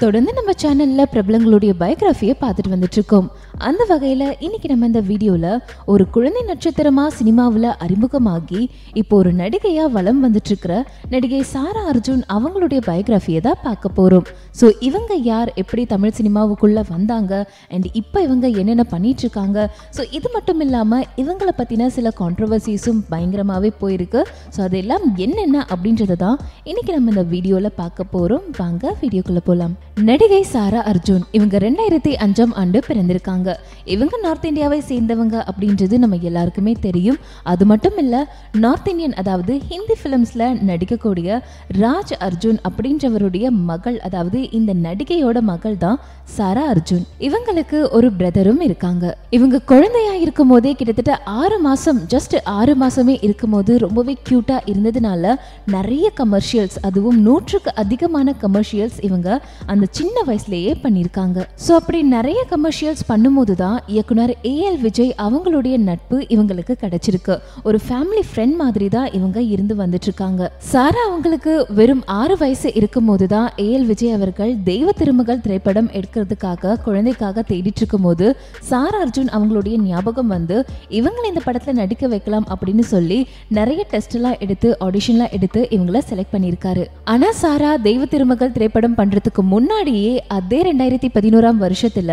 தொடர்ந்து நம்ம சேனல்ல பிரபலங்களுடைய பயோகிராஃபியை பார்த்துட்டு வந்துட்டு இருக்கோம் அந்த வகையில இன்னைக்கு நம்ம இந்த வீடியோல ஒரு குழந்தை நட்சத்திரமா சினிமாவில் அறிமுகமாகி இப்போ ஒரு நடிகையா வளம் வந்துட்டு இருக்கிற நடிகை சாரா அர்ஜுன் அவங்களுடைய பயோகிராஃபியை தான் பார்க்க போறோம் ஸோ இவங்க யார் எப்படி தமிழ் சினிமாவுக்குள்ள வந்தாங்க அண்ட் இப்போ இவங்க என்னென்ன பண்ணிட்டு இருக்காங்க ஸோ இது மட்டும் இல்லாம இவங்கள பத்தின சில கான்ட்ரவர்சிஸும் பயங்கரமாவே போயிருக்கு ஸோ அதெல்லாம் என்னென்ன அப்படின்றத தான் இன்னைக்கு நம்ம இந்த வீடியோல பார்க்க போறோம் வாங்க வீடியோக்குள்ள போகலாம் நடிகை சாரா அர்ஜுன் இவங்க ரெண்டாயிரத்தி அஞ்சாம் ஆண்டு பிறந்திருக்காங்க இவங்க நார்த் இந்தியாவை சேர்ந்தவங்க அப்படின்றது நம்ம எல்லாருக்குமே தெரியும் அது மட்டும் இல்லை நார்த் இந்தியன் அதாவது ஹிந்தி ஃபிலிம்ஸில் நடிக்கக்கூடிய ராஜ் அர்ஜுன் அப்படின்றவருடைய மகள் அதாவது இந்த நடிகையோட மகள் தான் சாரா அர்ஜுன் இவங்களுக்கு ஒரு பிரதரும் இருக்காங்க இவங்க குழந்தையா இருக்கும் போதே கிட்டத்தட்ட ஆறு மாசம் ஜஸ்ட் ஆறு மாசமே இருக்கும் போது ரொம்பவே கியூட்டா இருந்ததுனால நிறைய கமர்ஷியல்ஸ் அதுவும் நூற்றுக்கு அதிகமான கமர்ஷியல்ஸ் இவங்க அந்த சின்ன வயசுலேயே பண்ணியிருக்காங்க ஸோ அப்படி நிறைய கமர்ஷியல்ஸ் பண்ணும்போது தான் இயக்குனர் ஏ எல் விஜய் அவங்களுடைய நட்பு இவங்களுக்கு கிடைச்சிருக்கு ஒரு ஃபேமிலி ஃப்ரெண்ட் மாதிரி தான் இவங்க இருந்து வந்துட்டு இருக்காங்க சாரா அவங்களுக்கு வெறும் ஆறு வயசு இருக்கும் போது தான் எல் விஜய் அவர்கள் தெய்வ திருமகள் திரைப்படம் எடுக்கிறதுக்காக குழந்தைக்காக தேடிட்டு இருக்கும்போது சாரா அர்ஜுன் அவங்களுடைய ஞாபகம் வந்து இவங்களை இந்த படத்தில் நடிக்க வைக்கலாம் அப்படின்னு சொல்லி நிறைய டெஸ்ட்லாம் எடுத்து ஆடிஷன்லாம் எடுத்து இவங்கள செலக்ட் பண்ணியிருக்காரு ஆனால் சாரா தெய்வ திருமகள் திரைப்படம் பண்ணுறதுக்கு முன்னாடி முன்னாடியே அதே ரெண்டாயிரத்தி பதினோராம் வருஷத்தில்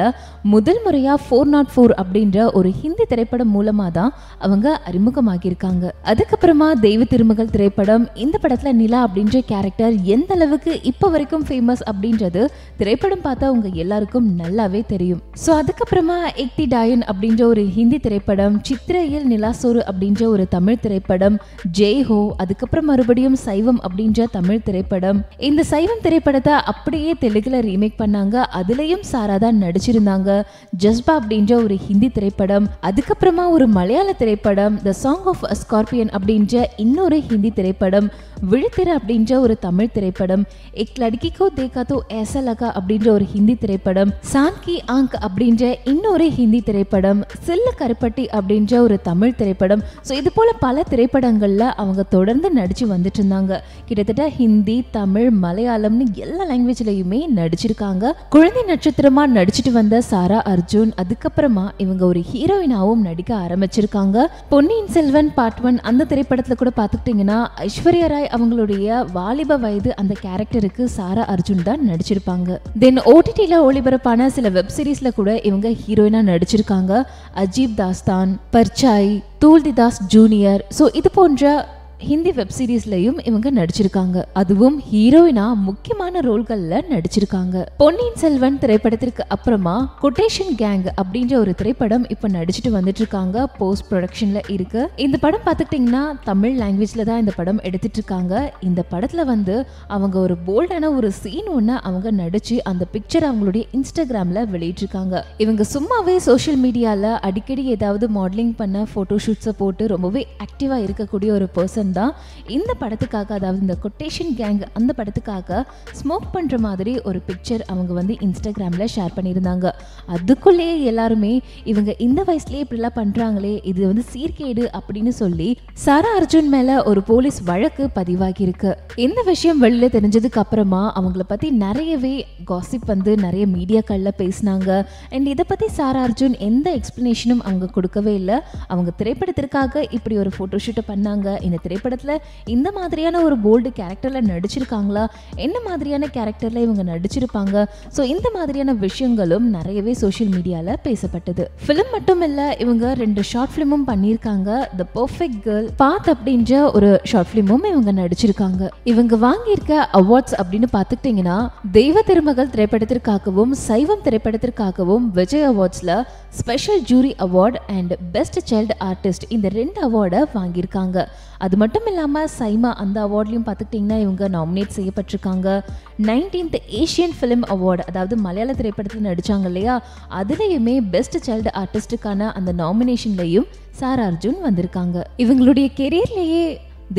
முதல் முறையாக ஃபோர் நாட் ஃபோர் அப்படின்ற ஒரு ஹிந்தி திரைப்படம் மூலமாக தான் அவங்க அறிமுகமாகியிருக்காங்க அதுக்கப்புறமா தெய்வ திருமகள் திரைப்படம் இந்த படத்தில் நிலா அப்படின்ற கேரக்டர் எந்த அளவுக்கு இப்போ வரைக்கும் ஃபேமஸ் அப்படின்றது திரைப்படம் பார்த்தா அவங்க எல்லாருக்கும் நல்லாவே தெரியும் ஸோ அதுக்கப்புறமா எக்தி டாயன் அப்படின்ற ஒரு ஹிந்தி திரைப்படம் சித்திரையில் நிலாசோறு அப்படின்ற ஒரு தமிழ் திரைப்படம் ஜெய் ஹோ அதுக்கப்புறம் மறுபடியும் சைவம் அப்படின்ற தமிழ் திரைப்படம் இந்த சைவம் திரைப்படத்தை அப்படியே தெலுங்கு ஹிந்தியில் ரீமேக் பண்ணாங்க அதுலேயும் சாரா தான் நடிச்சிருந்தாங்க ஜஸ்பா அப்படின்ற ஒரு ஹிந்தி திரைப்படம் அதுக்கப்புறமா ஒரு மலையாள திரைப்படம் த சாங் ஆஃப் ஸ்கார்பியன் அப்படின்ற இன்னொரு ஹிந்தி திரைப்படம் விழுத்திர அப்படின்ற ஒரு தமிழ் திரைப்படம் எக் லடுக்கிக்கோ தேக்காத்தோ ஏசலகா அப்படின்ற ஒரு ஹிந்தி திரைப்படம் சான்கி ஆங்க் அப்படின்ற இன்னொரு ஹிந்தி திரைப்படம் சில்ல கருப்பட்டி அப்படின்ற ஒரு தமிழ் திரைப்படம் ஸோ இது போல பல திரைப்படங்களில் அவங்க தொடர்ந்து நடிச்சு வந்துட்டு இருந்தாங்க கிட்டத்தட்ட ஹிந்தி தமிழ் மலையாளம்னு எல்லா லாங்குவேஜ்லையுமே நடிச்சிருக்காங்க குழந்தை நட்சத்திரமா நடிச்சிட்டு வந்த சாரா அர்ஜுன் அதுக்கப்புறமா இவங்க ஒரு ஹீரோயினாவும் நடிக்க ஆரம்பிச்சிருக்காங்க பொன்னியின் செல்வன் பார்ட் ஒன் அந்த திரைப்படத்தில் கூட பார்த்துக்கிட்டிங்கன்னா ஐஸ்வர்யா ராய் அவங்களுடைய வாலிப வயது அந்த கேரக்டருக்கு சாரா அர்ஜுன் தான் நடிச்சிருப்பாங்க தென் ஓடிடியில் ஒளிபரப்பான சில வெப் சீரிஸில் கூட இவங்க ஹீரோயினா நடிச்சிருக்காங்க அஜீப் தாஸ்தான் பர்ச்சாய் தூல்திதாஸ் ஜூனியர் ஸோ இது போன்ற ஹிந்தி வெப் சீரீஸ்லையும் இவங்க நடிச்சிருக்காங்க அதுவும் ஹீரோயினா முக்கியமான ரோல்கள்ல நடிச்சிருக்காங்க பொன்னியின் செல்வன் திரைப்படத்திற்கு அப்புறமா கொட்டேஷன் கேங் அப்படின்ற ஒரு திரைப்படம் இப்ப நடிச்சிட்டு வந்துட்டு இருக்காங்க போஸ்ட் ப்ரொடக்ஷன்ல இருக்கு இந்த படம் பார்த்துக்கிட்டிங்கன்னா தமிழ் லாங்குவேஜ்ல தான் இந்த படம் எடுத்துட்டு இருக்காங்க இந்த படத்துல வந்து அவங்க ஒரு போல்டான ஒரு சீன் ஒன்று அவங்க நடிச்சு அந்த பிக்சர் அவங்களுடைய இன்ஸ்டாகிராம்ல வெளியிட்டிருக்காங்க இவங்க சும்மாவே சோஷியல் மீடியால அடிக்கடி ஏதாவது மாடலிங் பண்ண போட்டோ ஷூட்ஸை போட்டு ரொம்பவே ஆக்டிவா இருக்கக்கூடிய ஒரு பர்சன் தான் இந்த படத்துக்காக அதாவது இந்த கொட்டேஷன் கேங் அந்த படத்துக்காக ஸ்மோக் பண்ணுற மாதிரி ஒரு பிக்சர் அவங்க வந்து இன்ஸ்டாகிராமில் ஷேர் பண்ணியிருந்தாங்க அதுக்குள்ளேயே எல்லாருமே இவங்க இந்த வயசுலேயே இப்படிலாம் பண்ணுறாங்களே இது வந்து சீர்கேடு அப்படின்னு சொல்லி சாரா அர்ஜுன் மேலே ஒரு போலீஸ் வழக்கு பதிவாகியிருக்கு இந்த விஷயம் வெளியில் தெரிஞ்சதுக்கு அப்புறமா அவங்கள பற்றி நிறையவே காசிப் வந்து நிறைய மீடியாக்களில் பேசினாங்க அண்ட் இதை பற்றி சாரா அர்ஜுன் எந்த எக்ஸ்பிளனேஷனும் அவங்க கொடுக்கவே இல்லை அவங்க திரைப்படத்திற்காக இப்படி ஒரு ஃபோட்டோஷூட்டை பண்ணாங்க இந்த திரைப்படம் திரைப்படத்தில் இந்த மாதிரியான ஒரு போல்டு கேரக்டரில் நடிச்சிருக்காங்களா என்ன மாதிரியான கேரக்டரில் இவங்க நடிச்சிருப்பாங்க ஸோ இந்த மாதிரியான விஷயங்களும் நிறையவே சோஷியல் மீடியாவில் பேசப்பட்டது ஃபிலிம் மட்டும் இல்லை இவங்க ரெண்டு ஷார்ட் ஃபிலிமும் பண்ணியிருக்காங்க த பர்ஃபெக்ட் கேர்ள் பாத் அப்படின்ற ஒரு ஷார்ட் ஃபிலிமும் இவங்க நடிச்சிருக்காங்க இவங்க வாங்கியிருக்க அவார்ட்ஸ் அப்படின்னு பார்த்துக்கிட்டிங்கன்னா தெய்வ திருமகள் திரைப்படத்திற்காகவும் சைவம் திரைப்படத்திற்காகவும் விஜய் அவார்ட்ஸில் special jury award and best child artist இந்த ரெண்டு அவார்டை வாங்கியிருக்காங்க அது மட்டும் மட்டும் இல்லாமல் சைமா அந்த அவார்ட்லையும் பார்த்துக்கிட்டிங்கன்னா இவங்க நாமினேட் செய்யப்பட்டிருக்காங்க நைன்டீன்த் ஏஷியன் ஃபிலிம் அவார்டு அதாவது மலையாள திரைப்படத்தில் நடித்தாங்க இல்லையா அதுலேயுமே பெஸ்ட் சைல்டு ஆர்டிஸ்ட்டுக்கான அந்த நாமினேஷன்லேயும் சார் அர்ஜுன் வந்திருக்காங்க இவங்களுடைய கெரியர்லேயே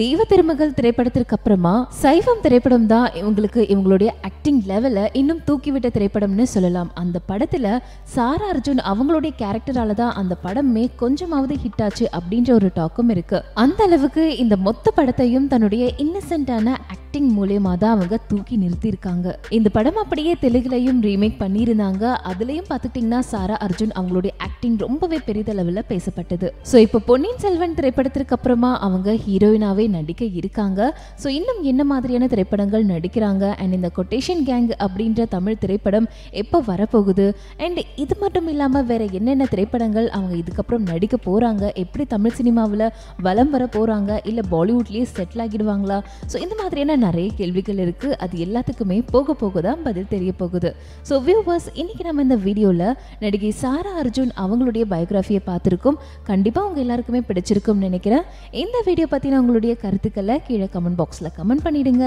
தெய்வ திருமகள் திரைப்படத்திற்கு அப்புறமா சைவம் திரைப்படம் தான் இவங்களுக்கு இவங்களுடைய ஆக்டிங் லெவல இன்னும் தூக்கிவிட்ட திரைப்படம்னு சொல்லலாம் அந்த படத்தில் சாரா அர்ஜுன் அவங்களுடைய கேரக்டரால தான் அந்த படமே கொஞ்சமாவது ஹிட் ஆச்சு அப்படின்ற ஒரு டாக்கும் இருக்கு அந்த அளவுக்கு இந்த மொத்த படத்தையும் தன்னுடைய இன்னசென்டான ஆக்டிங் மூலயமா தான் அவங்க தூக்கி நிறுத்தியிருக்காங்க இந்த படம் அப்படியே தெலுங்குலையும் ரீமேக் பண்ணியிருந்தாங்க அதுலேயும் பார்த்துக்கிட்டிங்கன்னா சாரா அர்ஜுன் அவங்களுடைய ஆக்டிங் ரொம்பவே பெரிதளவில் பேசப்பட்டது ஸோ இப்போ பொன்னியின் செல்வன் திரைப்படத்திற்கு அப்புறமா அவங்க ஹீரோயினாவே நடிக்க இருக்காங்க ஸோ இன்னும் என்ன மாதிரியான திரைப்படங்கள் நடிக்கிறாங்க அண்ட் இந்த கொட்டேஷன் கேங் அப்படின்ற தமிழ் திரைப்படம் எப்போ வரப்போகுது அண்ட் இது மட்டும் இல்லாமல் வேற என்னென்ன திரைப்படங்கள் அவங்க இதுக்கப்புறம் நடிக்க போகிறாங்க எப்படி தமிழ் சினிமாவில் வலம் வர போகிறாங்க இல்லை பாலிவுட்லேயே செட்டில் ஆகிடுவாங்களா ஸோ இந்த மாதிரியான நிறைய கேள்விகள் இருக்குது அது எல்லாத்துக்குமே போக போக தான் பதில் தெரிய போகுது ஸோ வியூவர்ஸ் இன்னைக்கு நம்ம இந்த வீடியோவில் நடிகை சாரா அர்ஜுன் அவங்களுடைய பயோகிராஃபியை பார்த்துருக்கோம் கண்டிப்பாக அவங்க எல்லாருக்குமே பிடிச்சிருக்கும்னு நினைக்கிறேன் இந்த வீடியோ பற்றின உங்களுடைய கருத்துக்களை கீழே கமெண்ட் பாக்ஸில் கமெண்ட் பண்ணிவிடுங்க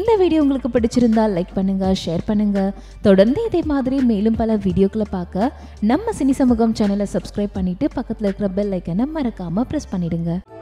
இந்த வீடியோ உங்களுக்கு பிடிச்சிருந்தால் லைக் பண்ணுங்கள் ஷேர் பண்ணுங்கள் தொடர்ந்து இதே மாதிரி மேலும் பல வீடியோக்களை பார்க்க நம்ம சினி சமூகம் சேனலை சப்ஸ்கிரைப் பண்ணிவிட்டு பக்கத்தில் இருக்கிற பெல் ஐக்கனை மறக்காமல் ப்ரெஸ் பண்ணிவிடுங்க